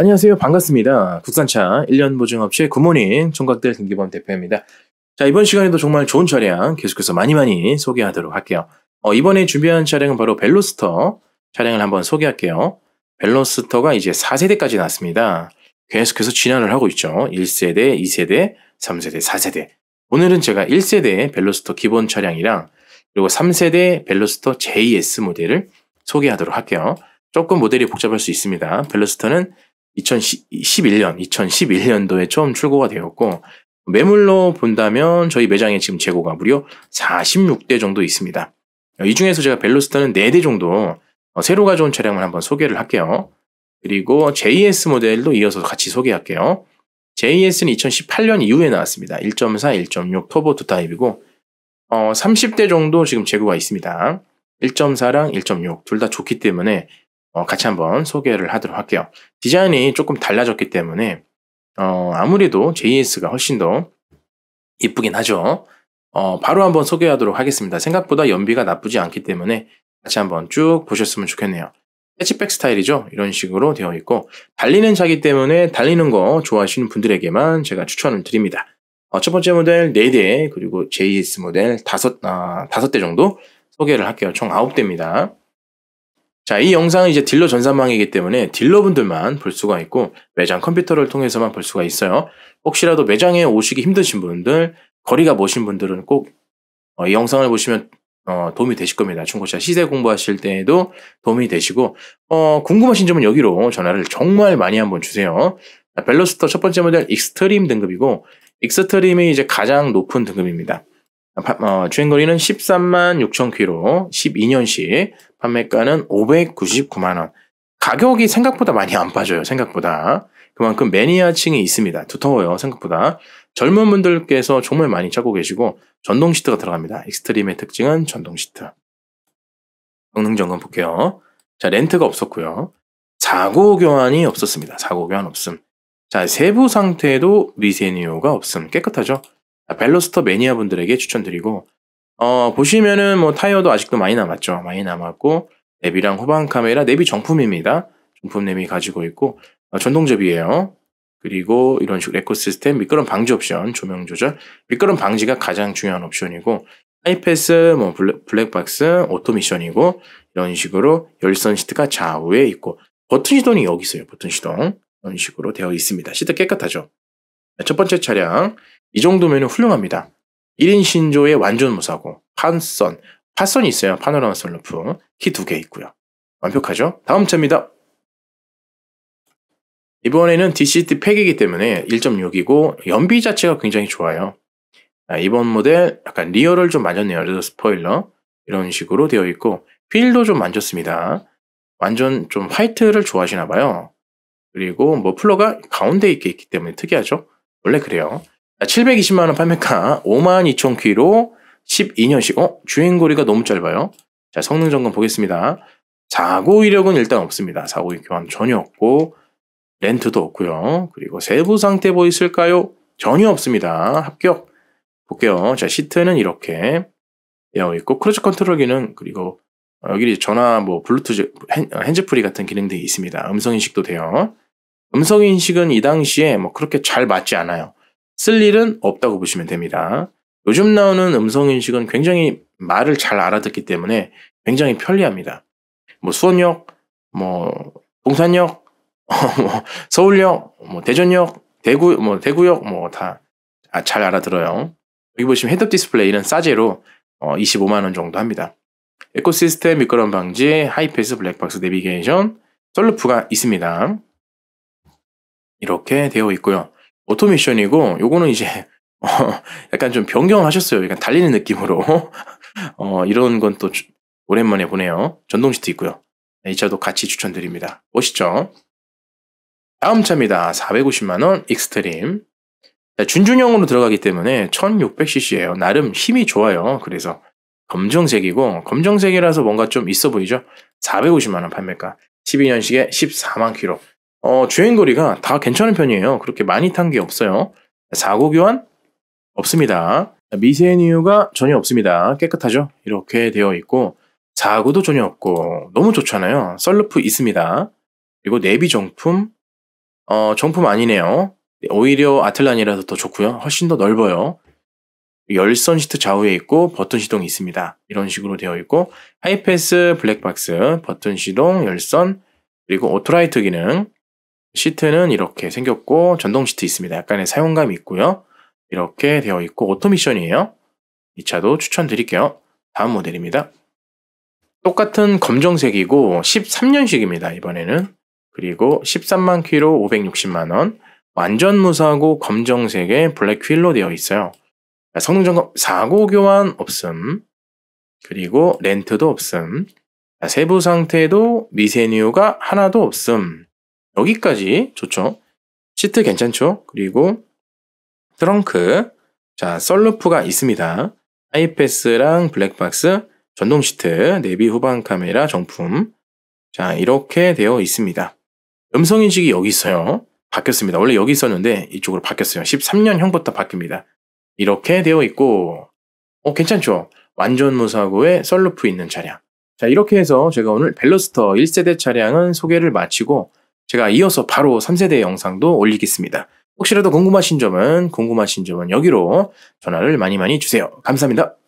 안녕하세요. 반갑습니다. 국산차 1년 보증업체 구모닝 총각들 김기범 대표입니다. 자, 이번 시간에도 정말 좋은 차량 계속해서 많이 많이 소개하도록 할게요. 어, 이번에 준비한 차량은 바로 벨로스터 차량을 한번 소개할게요. 벨로스터가 이제 4세대까지 나왔습니다. 계속해서 진화를 하고 있죠. 1세대, 2세대, 3세대, 4세대. 오늘은 제가 1세대 벨로스터 기본 차량이랑 그리고 3세대 벨로스터 JS 모델을 소개하도록 할게요. 조금 모델이 복잡할 수 있습니다. 벨로스터는 2011년, 2011년도에 처음 출고가 되었고, 매물로 본다면 저희 매장에 지금 재고가 무려 46대 정도 있습니다. 어, 이 중에서 제가 벨로스타는 4대 정도 어, 새로 가져온 차량을 한번 소개를 할게요. 그리고 JS 모델도 이어서 같이 소개할게요. JS는 2018년 이후에 나왔습니다. 1.4, 1.6 터보 투 타입이고 어, 30대 정도 지금 재고가 있습니다. 1.4랑 1.6 둘 다 좋기 때문에 어, 같이 한번 소개를 하도록 할게요. 디자인이 조금 달라졌기 때문에 어, 아무래도 JS가 훨씬 더 이쁘긴 하죠. 어, 바로 한번 소개하도록 하겠습니다. 생각보다 연비가 나쁘지 않기 때문에 같이 한번 쭉 보셨으면 좋겠네요. 패치백 스타일이죠. 이런 식으로 되어 있고 달리는 차기 때문에 달리는 거 좋아하시는 분들에게만 제가 추천을 드립니다. 어, 첫 번째 모델 4대 그리고 JS 모델 5, 아, 5대 정도 소개를 할게요. 총 9대입니다. 자, 이 영상은 이제 딜러 전산망이기 때문에 딜러분들만 볼 수가 있고 매장 컴퓨터를 통해서만 볼 수가 있어요. 혹시라도 매장에 오시기 힘드신 분들, 거리가 머신 분들은 꼭이 어, 영상을 보시면 어, 도움이 되실 겁니다. 중고차 시세 공부하실 때에도 도움이 되시고 어, 궁금하신 점은 여기로 전화를 정말 많이 한번 주세요. 벨로스터 첫 번째 모델 익스트림 등급이고 익스트림이 이제 가장 높은 등급입니다. 어, 주행거리는 13만 6천 킬로, 12년식 판매가는 599만원. 가격이 생각보다 많이 안 빠져요, 생각보다. 그만큼 매니아층이 있습니다. 두터워요, 생각보다. 젊은 분들께서 정말 많이 찾고 계시고, 전동 시트가 들어갑니다. 익스트림의 특징은 전동 시트. 성능 점검 볼게요. 자, 렌트가 없었고요. 사고 교환이 없었습니다. 사고 교환 없음. 자, 세부 상태에도 미세니오가 없음. 깨끗하죠? 아, 벨로스터 매니아 분들에게 추천드리고 어, 보시면은 뭐 타이어도 아직도 많이 남았죠. 많이 남았고 내비랑 후방 카메라 내비 정품입니다. 정품 내비 가지고 있고 어, 전동 접이에요. 그리고 이런 식으로 에코 시스템, 미끄럼 방지 옵션, 조명 조절, 미끄럼 방지가 가장 중요한 옵션이고 하이패스, 뭐 블랙, 블랙박스, 오토 미션이고 이런 식으로 열선 시트가 좌우에 있고 버튼 시동이 여기 있어요. 버튼 시동 이런 식으로 되어 있습니다. 시트 깨끗하죠. 네, 첫 번째 차량 이 정도면 훌륭합니다. 1인 신조의 완전 무사고 판선, 파선이 있어요. 파노라마 선루프. 키 두 개 있고요. 완벽하죠? 다음 차입니다. 이번에는 DCT 팩이기 때문에 1.6이고 연비 자체가 굉장히 좋아요. 아, 이번 모델 약간 리어를좀 만졌네요. 레드 스포일러 이런 식으로 되어 있고 휠도 좀 만졌습니다. 완전 좀 화이트를 좋아하시나 봐요. 그리고 뭐플러가 가운데 있게 있기 때문에 특이하죠? 원래 그래요. 720만원 판매가 52,000km 1 2년식 어? 주행거리가 너무 짧아요. 자, 성능 점검 보겠습니다. 사고 이력은 일단 없습니다. 사고 이력 교환 전혀 없고, 렌트도 없고요. 그리고 세부 상태 보이실까요 뭐 전혀 없습니다. 합격. 볼게요. 자, 시트는 이렇게 되어 있고, 크루즈 컨트롤 기는 그리고 어, 여기 전화, 뭐, 블루투스, 어, 핸즈프리 같은 기능들이 있습니다. 음성인식도 돼요. 음성인식은 이 당시에 뭐 그렇게 잘 맞지 않아요. 쓸 일은 없다고 보시면 됩니다. 요즘 나오는 음성인식은 굉장히 말을 잘 알아듣기 때문에 굉장히 편리합니다. 뭐 수원역, 뭐 동산역, 어, 뭐 서울역, 뭐 대전역, 대구, 뭐 대구역, 뭐다잘 아, 알아들어요. 여기 보시면 헤드 디스플레이는 싸제로 25만원 어, 정도 합니다. 에코시스템 미끄럼 방지, 하이패스 블랙박스 내비게이션, 솔루프가 있습니다. 이렇게 되어 있고요. 오토미션이고 요거는 이제 어, 약간 좀 변경하셨어요. 약간 달리는 느낌으로 어, 이런 건 또 오랜만에 보네요. 전동 시트 있고요. 네, 이 차도 같이 추천드립니다. 보시죠. 다음 차입니다. 450만원 익스트림. 자, 준준형으로 들어가기 때문에 1600cc예요. 나름 힘이 좋아요. 그래서 검정색이고 검정색이라서 뭔가 좀 있어 보이죠? 450만원 판매가 12년식에 14만 킬로 어, 주행거리가 다 괜찮은 편이에요. 그렇게 많이 탄 게 없어요. 사고 교환 없습니다. 미세한 이유가 전혀 없습니다. 깨끗하죠? 이렇게 되어 있고 사고도 전혀 없고 너무 좋잖아요. 썰루프 있습니다. 그리고 내비 정품 어, 정품 아니네요. 오히려 아틀란이라서 더 좋고요. 훨씬 더 넓어요. 열선 시트 좌우에 있고 버튼 시동이 있습니다. 이런 식으로 되어 있고 하이패스 블랙박스 버튼 시동 열선 그리고 오토라이트 기능 시트는 이렇게 생겼고 전동 시트 있습니다. 약간의 사용감이 있고요. 이렇게 되어 있고 오토미션이에요. 이 차도 추천드릴게요. 다음 모델입니다. 똑같은 검정색이고 13년식입니다. 이번에는 그리고 13만 키로 560만 원 완전 무사고 검정색의 블랙 휠로 되어 있어요. 성능 점검 사고 교환 없음 그리고 렌트도 없음 세부 상태도 미세뉴가 하나도 없음 여기까지 좋죠. 시트 괜찮죠? 그리고 트렁크, 자 썰루프가 있습니다. 하이패스랑 블랙박스, 전동 시트, 내비 후방 카메라 정품, 자 이렇게 되어 있습니다. 음성 인식이 여기 있어요. 바뀌었습니다. 원래 여기 있었는데 이쪽으로 바뀌었어요. 13년형부터 바뀝니다. 이렇게 되어 있고 어 괜찮죠? 완전 무사고에 썰루프 있는 차량. 자 이렇게 해서 제가 오늘 벨로스터 1세대 차량은 소개를 마치고 제가 이어서 바로 3세대 영상도 올리겠습니다. 혹시라도 궁금하신 점은 궁금하신 점은 여기로 전화를 많이 많이 주세요. 감사합니다.